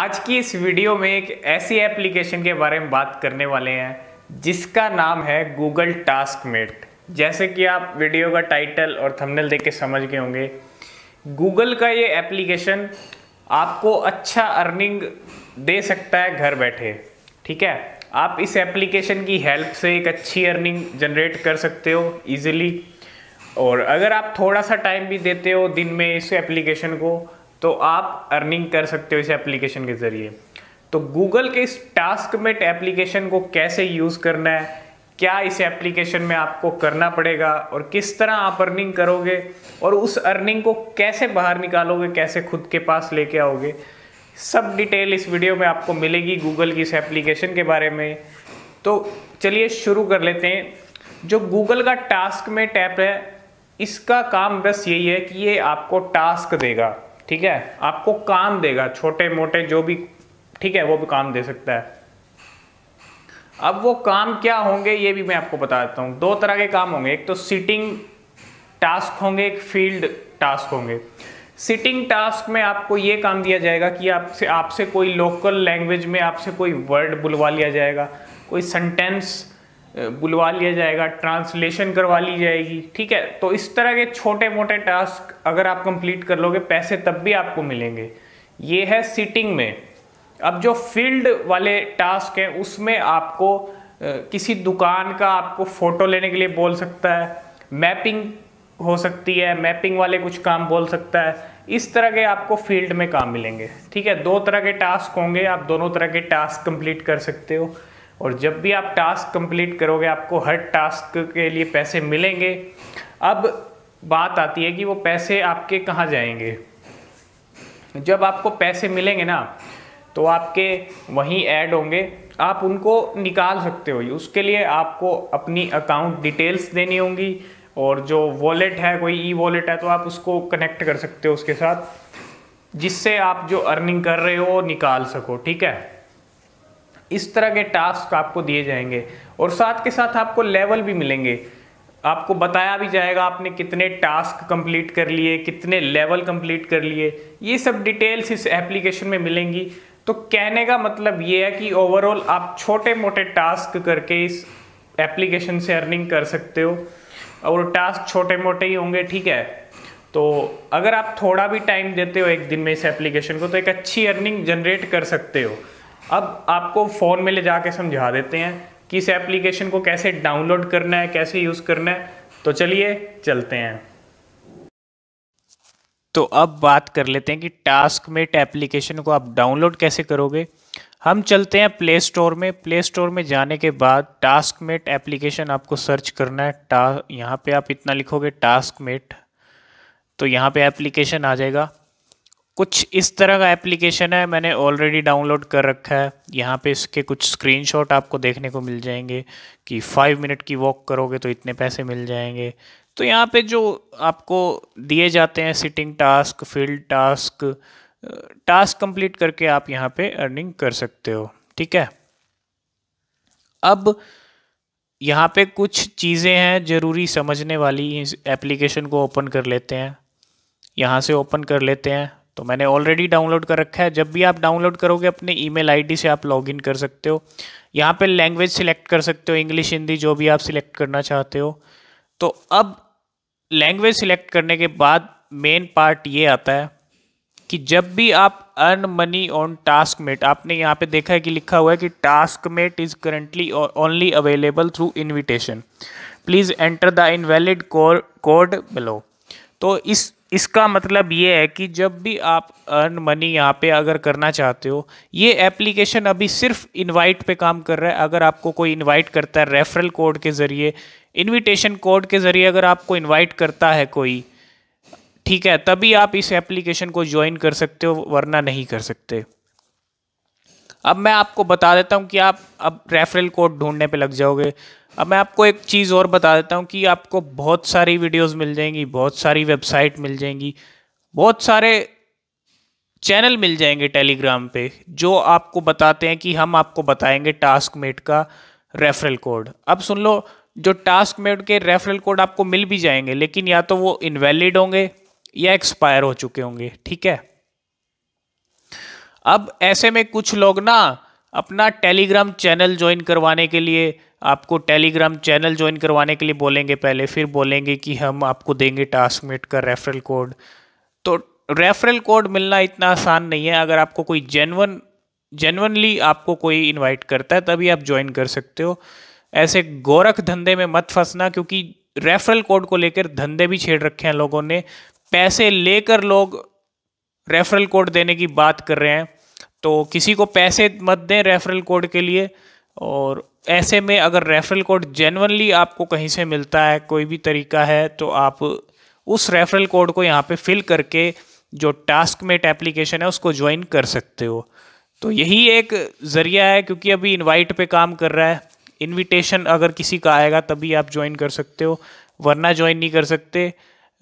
आज की इस वीडियो में एक ऐसी एप्लीकेशन के बारे में बात करने वाले हैं जिसका नाम है गूगल टास्क मेट जैसे कि आप वीडियो का टाइटल और थंबनेल देख के समझ गए होंगे गूगल का ये एप्लीकेशन आपको अच्छा अर्निंग दे सकता है घर बैठे ठीक है आप इस एप्लीकेशन की हेल्प से एक अच्छी अर्निंग जनरेट कर सकते हो इजीली और अगर आप थोड़ा सा टाइम भी देते हो दिन में इस एप्लीकेशन को तो आप अर्निंग कर सकते हो इस एप्लीकेशन के ज़रिए तो गूगल के इस टास्क मेट एप्लीकेशन को कैसे यूज़ करना है क्या इस एप्लीकेशन में आपको करना पड़ेगा और किस तरह आप अर्निंग करोगे और उस अर्निंग को कैसे बाहर निकालोगे कैसे खुद के पास लेके आओगे सब डिटेल इस वीडियो में आपको मिलेगी गूगल की इस एप्लीकेशन के बारे में तो चलिए शुरू कर लेते हैं जो गूगल का टास्क में टैप है इसका काम बस यही है कि ये आपको टास्क देगा ठीक है आपको काम देगा छोटे मोटे जो भी ठीक है वो भी काम दे सकता है अब वो काम क्या होंगे ये भी मैं आपको बता देता हूँ दो तरह के काम होंगे एक तो सिटिंग टास्क होंगे एक फील्ड टास्क होंगे सिटिंग टास्क में आपको ये काम दिया जाएगा कि आपसे आपसे कोई लोकल लैंग्वेज में आपसे कोई वर्ड बुलवा लिया जाएगा कोई सेंटेंस बुलवा लिया जाएगा ट्रांसलेशन करवा ली जाएगी ठीक है तो इस तरह के छोटे मोटे टास्क अगर आप कंप्लीट कर लोगे पैसे तब भी आपको मिलेंगे ये है सिटिंग में अब जो फील्ड वाले टास्क हैं उसमें आपको किसी दुकान का आपको फ़ोटो लेने के लिए बोल सकता है मैपिंग हो सकती है मैपिंग वाले कुछ काम बोल सकता है इस तरह के आपको फील्ड में काम मिलेंगे ठीक है दो तरह के टास्क होंगे आप दोनों तरह के टास्क कंप्लीट कर सकते हो और जब भी आप टास्क कंप्लीट करोगे आपको हर टास्क के लिए पैसे मिलेंगे अब बात आती है कि वो पैसे आपके कहाँ जाएंगे जब आपको पैसे मिलेंगे ना तो आपके वहीं ऐड होंगे आप उनको निकाल सकते हो उसके लिए आपको अपनी अकाउंट डिटेल्स देनी होंगी और जो वॉलेट है कोई ई वॉलेट है तो आप उसको कनेक्ट कर सकते हो उसके साथ जिससे आप जो अर्निंग कर रहे हो निकाल सको ठीक है इस तरह के टास्क आपको दिए जाएंगे और साथ के साथ आपको लेवल भी मिलेंगे आपको बताया भी जाएगा आपने कितने टास्क कंप्लीट कर लिए कितने लेवल कंप्लीट कर लिए ये सब डिटेल्स इस एप्लीकेशन में मिलेंगी तो कहने का मतलब ये है कि ओवरऑल आप छोटे मोटे टास्क करके इस एप्लीकेशन से अर्निंग कर सकते हो और टास्क छोटे मोटे ही होंगे ठीक है तो अगर आप थोड़ा भी टाइम देते हो एक दिन में इस एप्लीकेशन को तो एक अच्छी अर्निंग जनरेट कर सकते हो अब आपको फ़ोन में ले कर समझा देते हैं कि इस एप्लीकेशन को कैसे डाउनलोड करना है कैसे यूज़ करना है तो चलिए चलते हैं तो अब बात कर लेते हैं कि टास्क मेट एप्लीकेशन को आप डाउनलोड कैसे करोगे हम चलते हैं प्ले स्टोर में प्ले स्टोर में जाने के बाद टास्क मेट एप्लीकेशन आपको सर्च करना है टा यहाँ पर आप इतना लिखोगे टास्क मेट तो यहाँ पे एप्लीकेशन आ जाएगा कुछ इस तरह का एप्लीकेशन है मैंने ऑलरेडी डाउनलोड कर रखा है यहाँ पे इसके कुछ स्क्रीनशॉट आपको देखने को मिल जाएंगे कि फाइव मिनट की वॉक करोगे तो इतने पैसे मिल जाएंगे तो यहाँ पे जो आपको दिए जाते हैं sitting task field task task complete करके आप यहाँ पे अर्निंग कर सकते हो ठीक है अब यहाँ पे कुछ चीज़ें हैं ज़रूरी समझने वाली इस एप्लीकेशन को ओपन कर लेते हैं यहाँ से ओपन कर लेते हैं तो मैंने ऑलरेडी डाउनलोड कर रखा है जब भी आप डाउनलोड करोगे अपने ईमेल आईडी से आप लॉगिन कर सकते हो यहाँ पे लैंग्वेज सिलेक्ट कर सकते हो इंग्लिश हिंदी जो भी आप सिलेक्ट करना चाहते हो तो अब लैंग्वेज सिलेक्ट करने के बाद मेन पार्ट ये आता है कि जब भी आप earn money on TaskMate आपने यहाँ पे देखा है कि लिखा हुआ है कि TaskMate is currently only available through invitation please enter the invalid code below तो इस इसका मतलब ये है कि जब भी आप अर्न मनी यहाँ पे अगर करना चाहते हो ये एप्लीकेशन अभी सिर्फ इनवाइट पे काम कर रहा है अगर आपको कोई इनवाइट करता है रेफरल कोड के ज़रिए इनविटेशन कोड के ज़रिए अगर आपको इनवाइट करता है कोई ठीक है तभी आप इस एप्लीकेशन को ज्वाइन कर सकते हो वरना नहीं कर सकते अब मैं आपको बता देता हूँ कि आप अब रेफरल कोड ढूंढने पे लग जाओगे अब मैं आपको एक चीज़ और बता देता हूँ कि आपको बहुत सारी वीडियोस मिल जाएंगी बहुत सारी वेबसाइट मिल जाएंगी बहुत सारे चैनल मिल जाएंगे टेलीग्राम पे जो आपको बताते हैं कि हम आपको बताएंगे टास्क मेट का रेफरल कोड अब सुन लो जो टास्क मेट के रेफरल कोड आपको मिल भी जाएंगे लेकिन या तो वो इनवैलिड होंगे या एक्सपायर हो चुके होंगे ठीक है अब ऐसे में कुछ लोग ना अपना टेलीग्राम चैनल ज्वाइन करवाने के लिए आपको टेलीग्राम चैनल ज्वाइन करवाने के लिए बोलेंगे पहले फिर बोलेंगे कि हम आपको देंगे टास्कमेट का रेफरल कोड तो रेफरल कोड मिलना इतना आसान नहीं है अगर आपको कोई जेनवन जेनवनली आपको कोई इनवाइट करता है तभी आप ज्वाइन कर सकते हो ऐसे गोरख धंधे में मत फंसना क्योंकि रेफरल कोड को लेकर धंधे भी छेड़ रखे हैं लोगों ने पैसे लेकर लोग रेफरल कोड देने की बात कर रहे हैं तो किसी को पैसे मत दें रेफरल कोड के लिए और ऐसे में अगर रेफरल कोड जेनवनली आपको कहीं से मिलता है कोई भी तरीका है तो आप उस रेफरल कोड को यहाँ पे फिल करके जो टास्क मेट एप्लीकेशन है उसको ज्वाइन कर सकते हो तो यही एक ज़रिया है क्योंकि अभी इनवाइट पे काम कर रहा है इनविटेशन अगर किसी का आएगा तभी आप ज्वाइन कर सकते हो वरना ज्वाइन नहीं कर सकते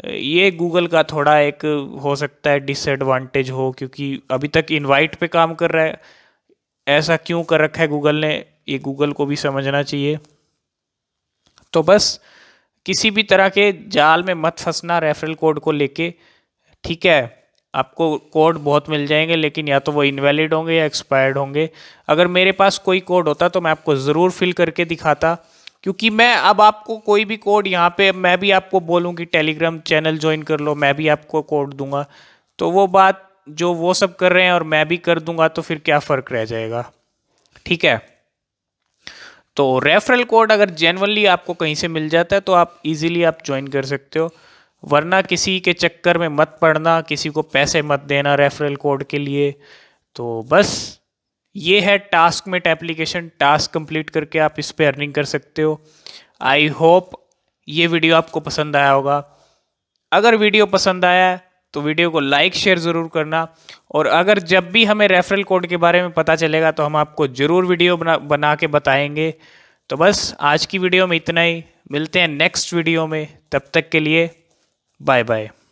ये गूगल का थोड़ा एक हो सकता है डिसएडवांटेज हो क्योंकि अभी तक इनवाइट पे काम कर रहा है ऐसा क्यों कर रखा है गूगल ने ये गूगल को भी समझना चाहिए तो बस किसी भी तरह के जाल में मत फंसना रेफरल कोड को लेके ठीक है आपको कोड बहुत मिल जाएंगे लेकिन या तो वो इनवैलिड होंगे या एक्सपायर्ड होंगे अगर मेरे पास कोई कोड होता तो मैं आपको ज़रूर फिल करके दिखाता क्योंकि मैं अब आपको कोई भी कोड यहाँ पे मैं भी आपको बोलूँ कि टेलीग्राम चैनल ज्वाइन कर लो मैं भी आपको कोड दूंगा तो वो बात जो वो सब कर रहे हैं और मैं भी कर दूंगा तो फिर क्या फ़र्क रह जाएगा ठीक है तो रेफरल कोड अगर जेनवनली आपको कहीं से मिल जाता है तो आप इजीली आप ज्वाइन कर सकते हो वरना किसी के चक्कर में मत पड़ना किसी को पैसे मत देना रेफरल कोड के लिए तो बस ये है TaskMate application task complete करके आप इस पर अर्निंग कर सकते हो आई होप ये वीडियो आपको पसंद आया होगा अगर वीडियो पसंद आया है तो वीडियो को लाइक शेयर ज़रूर करना और अगर जब भी हमें रेफरल कोड के बारे में पता चलेगा तो हम आपको ज़रूर वीडियो बना बना के बताएंगे तो बस आज की वीडियो में इतना ही मिलते हैं नेक्स्ट वीडियो में तब तक के लिए बाय बाय